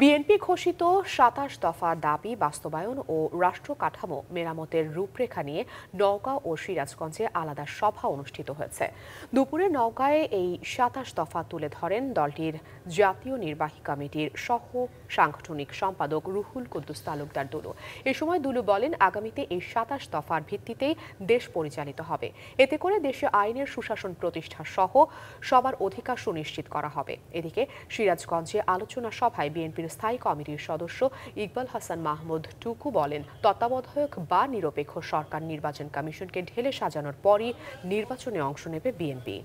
BNP ঘোষিত সাতাশ দফা দাবি বাস্তবায়ন ও রাষ্ট্র কাঠামো মেরামতের রূপরেখা নিয়ে নওগাঁ ও সিরাজগঞ্জে আলাদা সভা অনুষ্ঠিত হয়েছে দুপুরে নওগাঁয় এই সাতাশ দফা তুলে ধরেন দলটির জাতীয় নির্বাহী কমিটির সহ সাংগঠনিক সম্পাদক রুহুল কুদ্দুস তালুকদার দুলু এ সময় দুলু বলেন আগামীতে এই সাতাশ দফার ভিত্তিতেই দেশ পরিচালিত হবে এতে করে দেশে আইনের সুশাসন প্রতিষ্ঠা সহ সবার অধিকার সুনিশ্চিত করা হবে এদিকে সিরাজগঞ্জে আলোচনা সভায় বিএনপি বিএনপির স্থায়ী কমিটির সদস্য ইকবাল হাসান মাহমুদ টুকু বলেন তত্ত্বাবধায়ক বা নিরপেক্ষ সরকার নির্বাচন কমিশনকে ঢেলে সাজানোর পরই নির্বাচনে অংশ নেবে বিএনপি